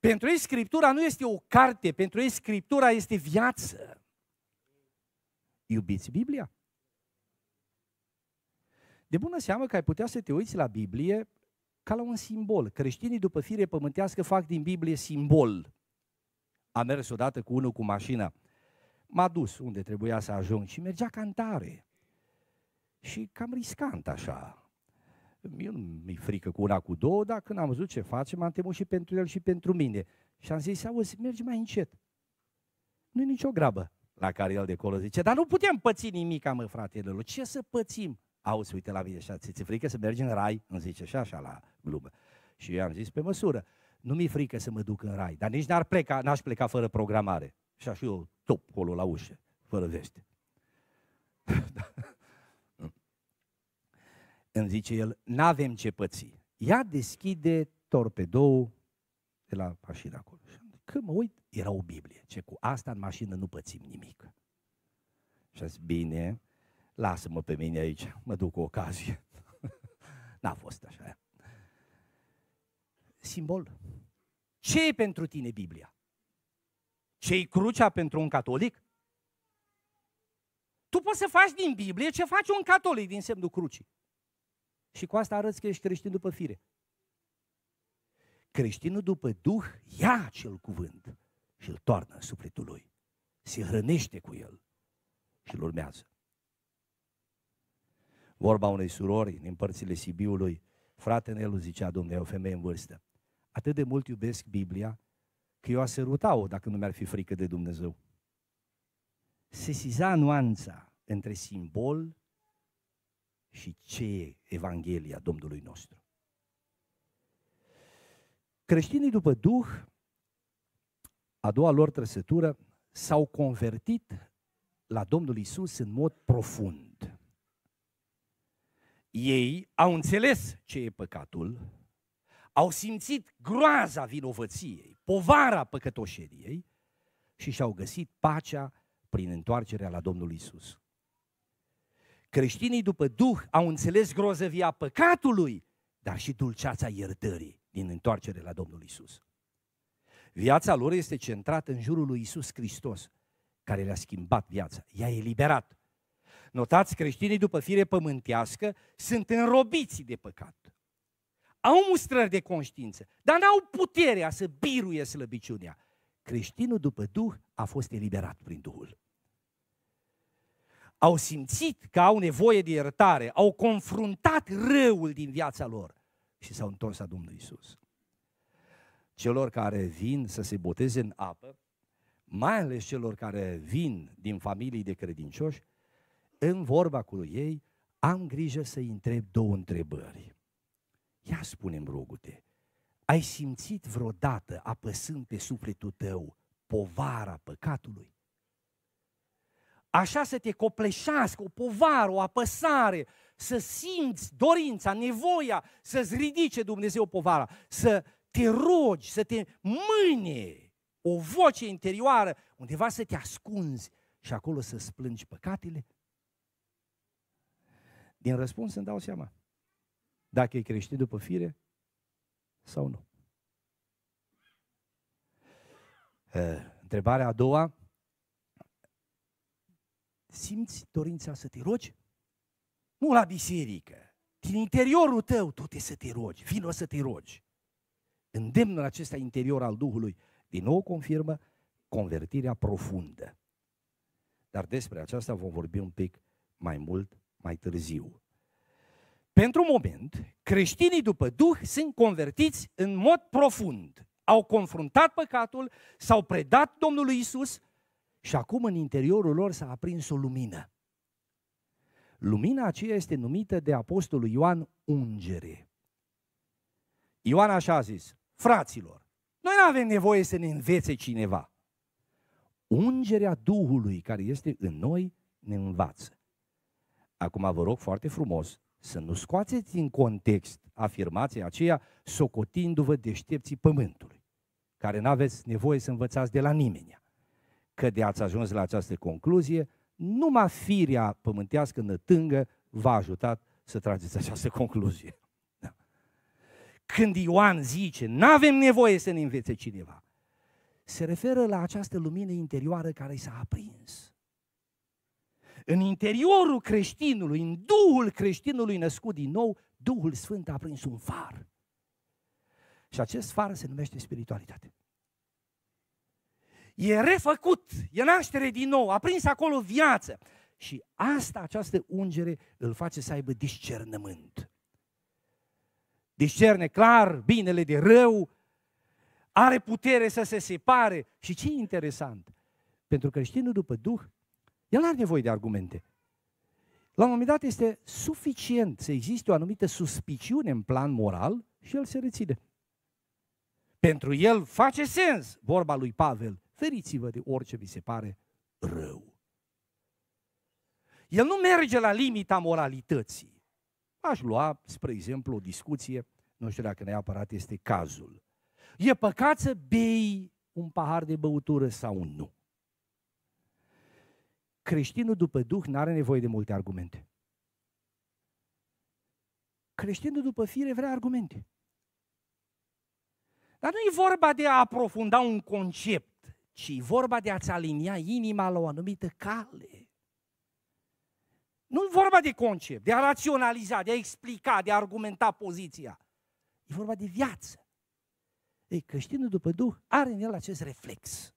A: Pentru ei Scriptura nu este o carte, pentru ei Scriptura este viață. Iubiți Biblia? De bună seamă că ai putea să te uiți la Biblie ca la un simbol. Creștinii după fire pământească fac din Biblie simbol a mers odată cu unul cu mașina. M-a dus unde trebuia să ajung și mergea cantare. Și cam riscant așa. Eu nu mi frică cu una, cu două, dar când am văzut ce face, m-am temut și pentru el și pentru mine. Și am zis, auzi, mergi mai încet. Nu-i nicio grabă. La care el de acolo zice, dar nu putem păți nimic, mă, lui. ce să pățim? Auzi, uite la mine, așa, ți-e frică să mergi în rai? Îmi zice și așa la glumă. Și eu am zis pe măsură nu mi-e frică să mă duc în rai, dar nici n-ar pleca, n-aș pleca fără programare. Și aș fi eu top acolo la ușă, fără veste. Da. Îmi zice el, n-avem ce păți. Ea deschide torpedou de la mașina acolo. Când mă uit, era o Biblie. Ce cu asta în mașină nu pățim nimic. Și a zis, bine, lasă-mă pe mine aici, mă duc cu ocazie. N-a fost așa simbol. Ce e pentru tine Biblia? ce e crucea pentru un catolic? Tu poți să faci din Biblie ce face un catolic din semnul crucii. Și cu asta arăți că ești creștin după fire. Creștinul după Duh ia acel cuvânt și îl toarnă în sufletul lui. Se hrănește cu el și îl urmează. Vorba unei surori din părțile Sibiului, Fratele lui zicea, domnule, o femeie în vârstă atât de mult iubesc Biblia, că eu a săruta-o dacă nu mi-ar fi frică de Dumnezeu. Sesiza nuanța între simbol și ce e Evanghelia Domnului nostru. Creștinii după Duh, a doua lor trăsătură, s-au convertit la Domnul Isus în mod profund. Ei au înțeles ce e păcatul, au simțit groaza vinovăției, povara păcătoșeriei și și-au găsit pacea prin întoarcerea la Domnul Isus. Creștinii după Duh au înțeles grozăvia păcatului, dar și dulceața iertării din întoarcere la Domnul Isus. Viața lor este centrată în jurul lui Isus Hristos, care le-a schimbat viața, i-a eliberat. Notați, creștinii după fire pământească sunt înrobiți de păcat au mustrări de conștiință, dar n-au puterea să biruie slăbiciunea. Creștinul după Duh a fost eliberat prin Duhul. Au simțit că au nevoie de iertare, au confruntat răul din viața lor și s-au întors la Domnul Isus. Celor care vin să se boteze în apă, mai ales celor care vin din familii de credincioși, în vorba cu ei, am grijă să-i întreb două întrebări. Ia spune-mi, rogute, ai simțit vreodată, apăsând pe sufletul tău, povara păcatului? Așa să te copleșească o povară, o apăsare, să simți dorința, nevoia să-ți ridice Dumnezeu povara, să te rogi, să te mâne o voce interioară, undeva să te ascunzi și acolo să-ți plângi păcatele? Din răspuns îmi dau seama dacă e creștin după fire sau nu. Eh, întrebarea a doua. Simți dorința să te rogi? Nu la biserică. Din interiorul tău tot te să te rogi. Vino să te rogi. Îndemnul acesta interior al Duhului din nou confirmă convertirea profundă. Dar despre aceasta vom vorbi un pic mai mult mai târziu. Pentru moment, creștinii după Duh sunt convertiți în mod profund. Au confruntat păcatul, s-au predat Domnului Isus și acum în interiorul lor s-a aprins o lumină. Lumina aceea este numită de Apostolul Ioan ungere. Ioan așa a zis, fraților, noi nu avem nevoie să ne învețe cineva. Ungerea Duhului care este în noi ne învață. Acum vă rog foarte frumos să nu scoateți din context afirmația aceea, socotindu-vă deștepții pământului, care nu aveți nevoie să învățați de la nimeni. Că de ați ajuns la această concluzie, numai firea pământească nătângă v-a ajutat să trageți această concluzie. Da. Când Ioan zice, nu avem nevoie să ne învețe cineva, se referă la această lumină interioară care i s-a aprins în interiorul creștinului, în duhul creștinului născut din nou, Duhul Sfânt a prins un far. Și acest far se numește spiritualitate. E refăcut, e naștere din nou, a prins acolo viață. Și asta, această ungere, îl face să aibă discernământ. Discerne clar binele de rău, are putere să se separe. Și ce e interesant, pentru creștinul după Duh el nu are nevoie de argumente. La un moment dat este suficient să existe o anumită suspiciune în plan moral și el se reține. Pentru el face sens vorba lui Pavel, feriți-vă de orice vi se pare rău. El nu merge la limita moralității. Aș lua, spre exemplu, o discuție, nu știu dacă neapărat este cazul. E păcat să bei un pahar de băutură sau nu? Creștinul după Duh nu are nevoie de multe argumente. Creștinul după fire vrea argumente. Dar nu e vorba de a aprofunda un concept, ci e vorba de a-ți alinia inima la o anumită cale. Nu e vorba de concept, de a raționaliza, de a explica, de a argumenta poziția. E vorba de viață. Ei, creștinul după Duh are în el acest reflex.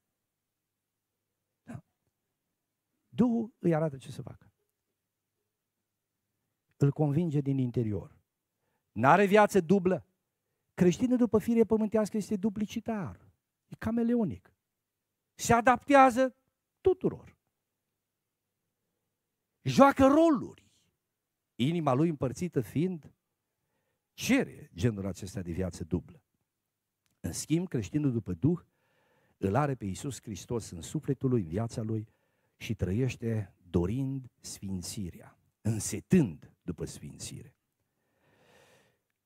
A: Duhul îi arată ce să facă. Îl convinge din interior. N-are viață dublă. Creștinul după fire pământească este duplicitar. E cameleonic. Se adaptează tuturor. Joacă roluri. Inima lui împărțită fiind cere genul acesta de viață dublă. În schimb, creștinul după Duh îl are pe Iisus Hristos în sufletul lui, în viața lui, și trăiește dorind sfințirea, însetând după sfințire.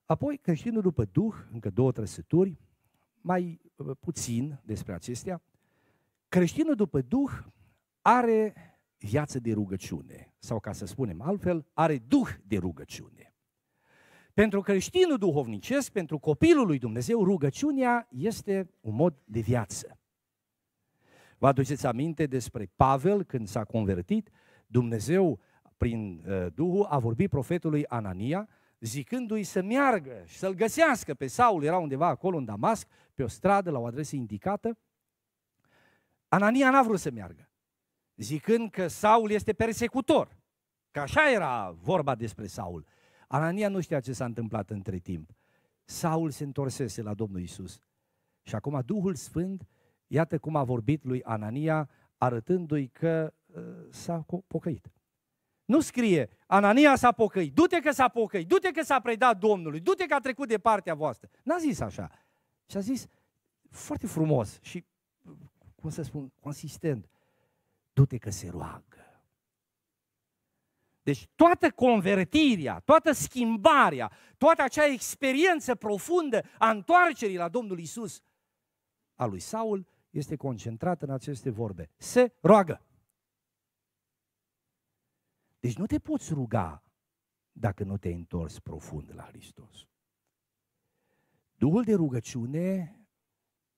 A: Apoi, creștinul după Duh, încă două trăsături, mai uh, puțin despre acestea, creștinul după Duh are viață de rugăciune, sau ca să spunem altfel, are Duh de rugăciune. Pentru creștinul duhovnicesc, pentru copilul lui Dumnezeu, rugăciunea este un mod de viață. Vă aduceți aminte despre Pavel când s-a convertit? Dumnezeu, prin uh, Duhul, a vorbit profetului Anania, zicându-i să meargă și să-l găsească pe Saul, era undeva acolo în Damasc, pe o stradă, la o adresă indicată. Anania n-a vrut să meargă, zicând că Saul este persecutor. Că așa era vorba despre Saul. Anania nu știa ce s-a întâmplat între timp. Saul se întorsese la Domnul Isus. Și acum Duhul Sfânt Iată cum a vorbit lui Anania, arătându-i că uh, s-a pocăit. Nu scrie, Anania s-a pocăit, du-te că s-a pocăit, du-te că s-a predat Domnului, du-te că a trecut de partea voastră. N-a zis așa. Și a zis foarte frumos și, cum să spun, consistent, du-te că se roagă. Deci toată convertirea, toată schimbarea, toată acea experiență profundă a întoarcerii la Domnul Isus a lui Saul este concentrat în aceste vorbe. Se roagă. Deci nu te poți ruga dacă nu te-ai întors profund la Hristos. Duhul de rugăciune,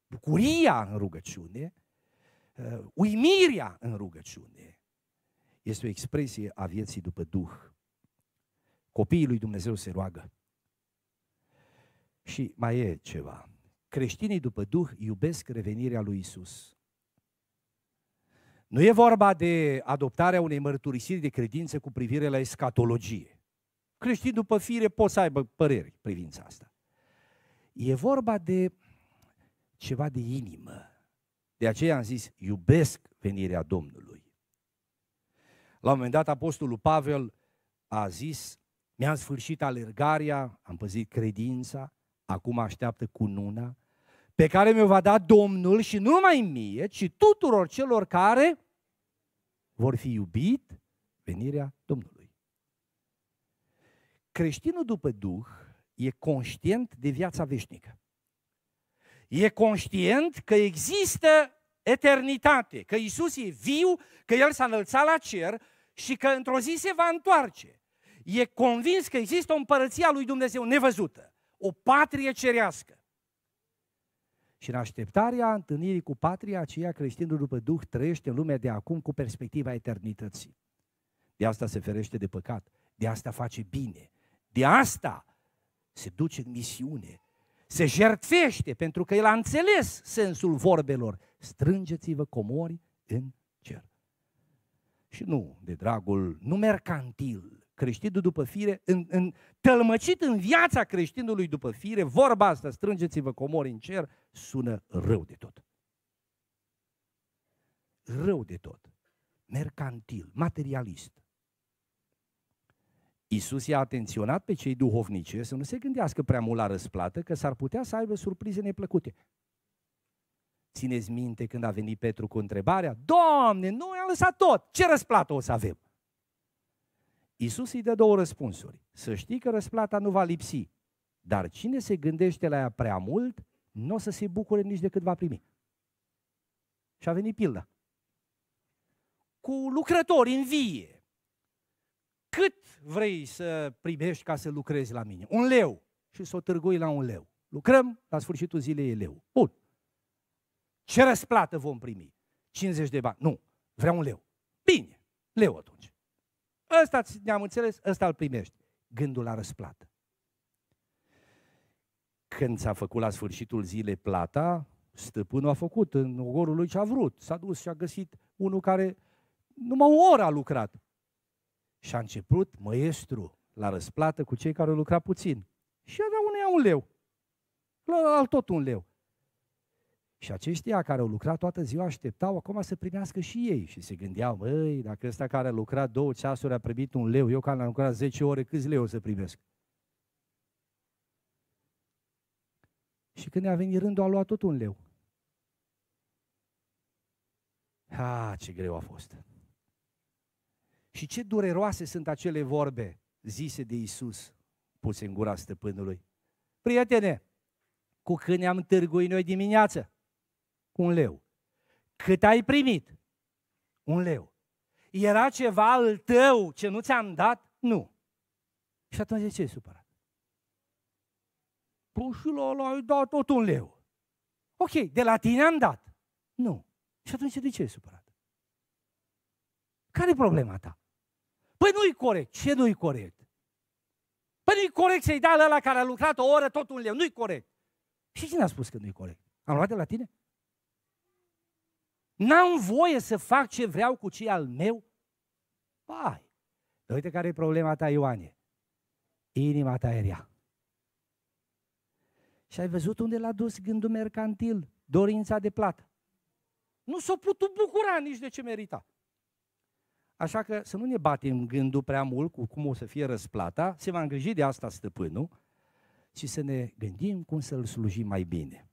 A: bucuria în rugăciune, uh, uimirea în rugăciune, este o expresie a vieții după Duh. Copiii lui Dumnezeu se roagă. Și mai e ceva creștinii după Duh iubesc revenirea lui Isus. Nu e vorba de adoptarea unei mărturisiri de credință cu privire la escatologie. Creștinii după fire pot să aibă păreri privința asta. E vorba de ceva de inimă. De aceea am zis, iubesc venirea Domnului. La un moment dat, apostolul Pavel a zis, mi-am sfârșit alergarea, am păzit credința, acum așteaptă cununa, pe care mi-o va da Domnul și nu numai mie, ci tuturor celor care vor fi iubit venirea Domnului. Creștinul după Duh e conștient de viața veșnică. E conștient că există eternitate, că Isus e viu, că El s-a înălțat la cer și că într-o zi se va întoarce. E convins că există o împărăție a lui Dumnezeu nevăzută, o patrie cerească. Și în așteptarea întâlnirii cu patria aceea, creștinul după Duh trăiește în lumea de acum cu perspectiva eternității. De asta se ferește de păcat, de asta face bine, de asta se duce în misiune, se jertfește pentru că el a înțeles sensul vorbelor. Strângeți-vă comori în cer. Și nu de dragul, nu mercantil, creștinul după fire, în, în, tălmăcit în viața creștinului după fire, vorba asta, strângeți-vă comori în cer, sună rău de tot. Rău de tot. Mercantil, materialist. Isus i-a atenționat pe cei duhovnici să nu se gândească prea mult la răsplată, că s-ar putea să aibă surprize neplăcute. Țineți minte când a venit Petru cu întrebarea, Doamne, i-a lăsat tot, ce răsplată o să avem? Isus îi dă două răspunsuri. Să știi că răsplata nu va lipsi, dar cine se gândește la ea prea mult, nu o să se bucure nici de cât va primi. Și a venit pilda. Cu lucrători în vie. Cât vrei să primești ca să lucrezi la mine? Un leu. Și să o târgui la un leu. Lucrăm, la sfârșitul zilei e leu. Bun. Ce răsplată vom primi? 50 de bani. Nu, vreau un leu. Bine, leu atunci. Ăsta ne-am înțeles, ăsta îl primești. Gândul la răsplată când s-a făcut la sfârșitul zilei plata, stăpânul a făcut în ogorul lui ce a vrut. S-a dus și a găsit unul care numai o oră a lucrat. Și a început măestru la răsplată cu cei care lucrat puțin. Și avea uneia un leu, la alt tot un leu. Și aceștia care au lucrat toată ziua așteptau acum să primească și ei și se gândeau, măi, dacă ăsta care a lucrat două ceasuri a primit un leu, eu care am lucrat 10 ore, câți leu o să primesc? Și când i-a venit rândul, a luat tot un leu. Ha, ce greu a fost! Și ce dureroase sunt acele vorbe zise de Isus, puse în gura stăpânului. Prietene, cu cât ne-am târguit noi dimineață, cu un leu. Cât ai primit? Un leu. Era ceva al tău ce nu ți-am dat? Nu. Și atunci de ce e supărat? Păi la ăla ai dat tot un leu. Ok, de la tine am dat. Nu. Și atunci de ce e supărat? care e problema ta? Păi nu-i corect. Ce nu-i corect? Păi nu-i corect să-i dai la care a lucrat o oră tot un leu. Nu-i corect. Și cine a spus că nu-i corect? Am luat de la tine? N-am voie să fac ce vreau cu cei al meu? Pai! uite care e problema ta, Ioane. Inima ta e rea. Și ai văzut unde l-a dus gândul mercantil, dorința de plată. Nu s-o putut bucura nici de ce merita. Așa că să nu ne batem gândul prea mult cu cum o să fie răsplata, se va îngriji de asta stăpânul, și să ne gândim cum să-l slujim mai bine.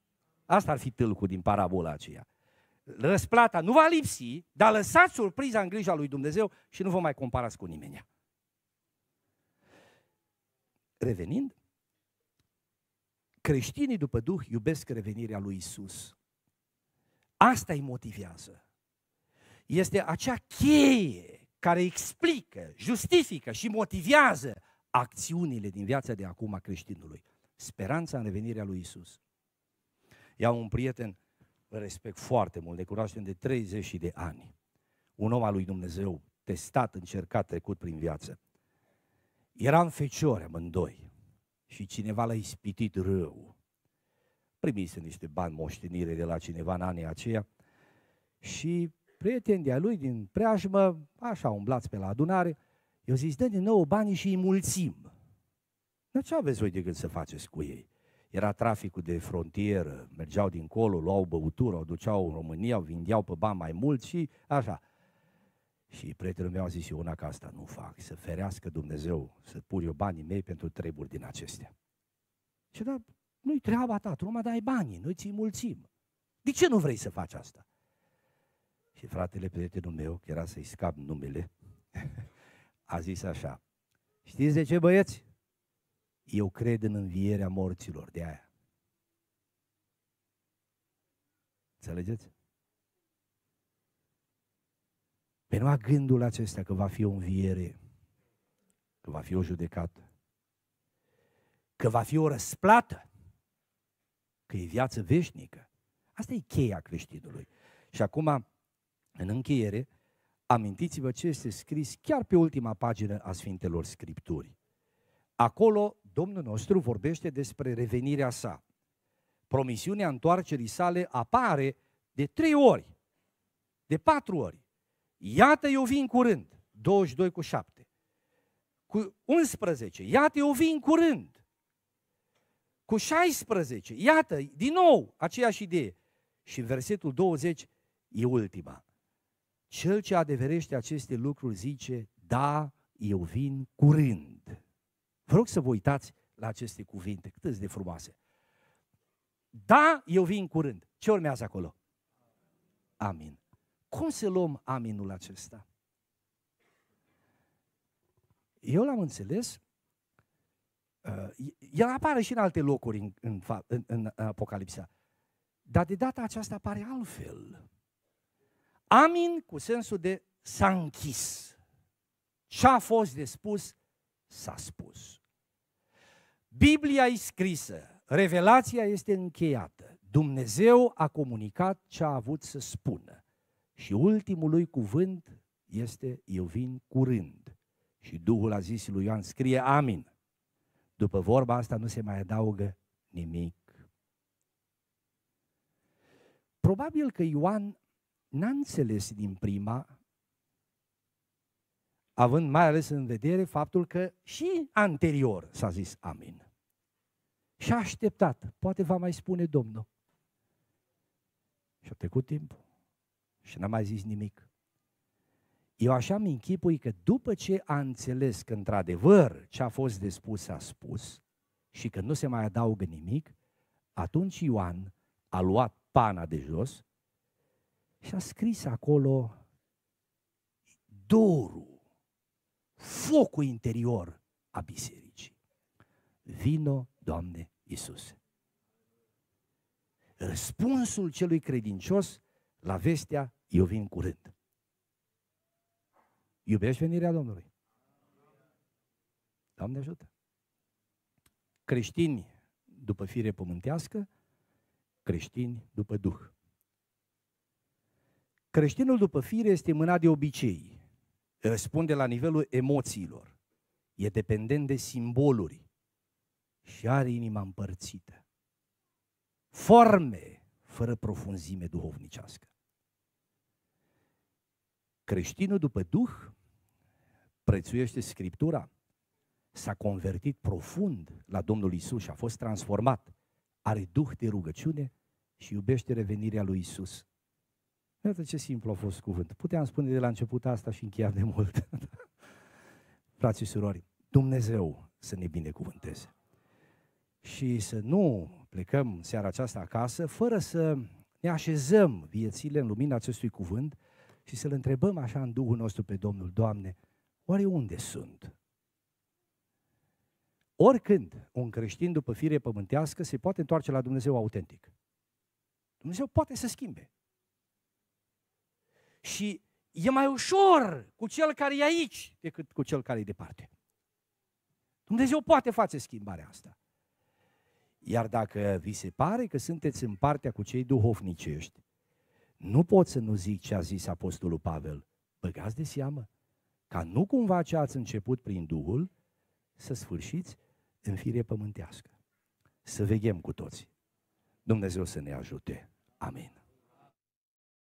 A: Asta ar fi tâlcul din parabola aceea. Răsplata nu va lipsi, dar lăsați surpriza în grija lui Dumnezeu și nu vă mai comparați cu nimeni. Revenind, creștinii după Duh iubesc revenirea lui Isus. Asta îi motivează. Este acea cheie care explică, justifică și motivează acțiunile din viața de acum a creștinului. Speranța în revenirea lui Isus. Iau un prieten, îl respect foarte mult, de cunoaștem de 30 de ani. Un om al lui Dumnezeu, testat, încercat, trecut prin viață. Eram feciori amândoi și cineva l-a ispitit rău. Primise niște bani moștenire de la cineva în anii aceia și prietenii de lui din preajmă, așa umblați pe la adunare, eu zis, dă din nou banii și îi mulțim. Dar ce aveți voi de gând să faceți cu ei? Era traficul de frontieră, mergeau dincolo, luau băutură, o duceau în România, o vindeau pe bani mai mult și așa. Și prietenul meu a zis, eu una ca asta nu fac, să ferească Dumnezeu, să pur eu banii mei pentru treburi din acestea. Și da, nu-i treaba ta, tu numai dai banii, noi ți-i mulțim. De ce nu vrei să faci asta? Și fratele prietenul meu, că era să-i scap numele, a zis așa, știți de ce băieți? Eu cred în învierea morților, de aia. Înțelegeți? Pe păi numai gândul acesta că va fi o înviere, că va fi o judecată, că va fi o răsplată, că e viață veșnică. Asta e cheia creștinului. Și acum, în încheiere, amintiți-vă ce este scris chiar pe ultima pagină a Sfintelor Scripturii. Acolo Domnul nostru vorbește despre revenirea sa. Promisiunea întoarcerii sale apare de trei ori, de patru ori, Iată eu vin curând, 22 cu 7. Cu 11, iată eu vin curând. Cu 16, iată, din nou, aceeași idee. Și versetul 20 e ultima. Cel ce adeverește aceste lucruri zice, da, eu vin curând. Vă rog să vă uitați la aceste cuvinte, cât de frumoase. Da, eu vin curând. Ce urmează acolo? Amin. Cum să luăm aminul acesta? Eu l-am înțeles, uh, el apare și în alte locuri în, în, în, în Apocalipsa, dar de data aceasta apare altfel. Amin cu sensul de s-a închis. Ce a fost de spus, s-a spus. Biblia e scrisă, revelația este încheiată. Dumnezeu a comunicat ce a avut să spună. Și ultimul lui cuvânt este, eu vin curând. Și Duhul a zis lui Ioan, scrie amin. După vorba asta nu se mai adaugă nimic. Probabil că Ioan n-a înțeles din prima, având mai ales în vedere faptul că și anterior s-a zis amin. Și a așteptat, poate va mai spune Domnul. Și a trecut timpul și n-a mai zis nimic. Eu așa mi închipui că după ce a înțeles că într-adevăr ce a fost de spus a spus și că nu se mai adaugă nimic, atunci Ioan a luat pana de jos și a scris acolo dorul, focul interior a bisericii. Vino, Doamne Iisuse. Răspunsul celui credincios la vestea, eu vin curând. Iubești venirea Domnului? Doamne ajută! Creștini după fire pământească, creștini după Duh. Creștinul după fire este mânat de obicei, răspunde la nivelul emoțiilor, e dependent de simboluri și are inima împărțită. Forme fără profunzime duhovnicească. Creștinul după Duh prețuiește Scriptura, s-a convertit profund la Domnul Isus și a fost transformat, are Duh de rugăciune și iubește revenirea lui Isus. Iată ce simplu a fost cuvânt. Puteam spune de la început asta și încheiam de mult. Frații și surori, Dumnezeu să ne binecuvânteze și să nu plecăm în seara aceasta acasă, fără să ne așezăm viețile în lumina acestui cuvânt și să-L întrebăm așa în Duhul nostru pe Domnul, Doamne, oare unde sunt? Oricând un creștin după fire pământească se poate întoarce la Dumnezeu autentic. Dumnezeu poate să schimbe. Și e mai ușor cu cel care e aici decât cu cel care e departe. Dumnezeu poate face schimbarea asta. Iar dacă vi se pare că sunteți în partea cu cei duhovnicești, nu pot să nu zic ce a zis Apostolul Pavel. Băgați de seamă ca nu cumva ce ați început prin Duhul să sfârșiți în fire pământească. Să veghem cu toți. Dumnezeu să ne ajute. Amin.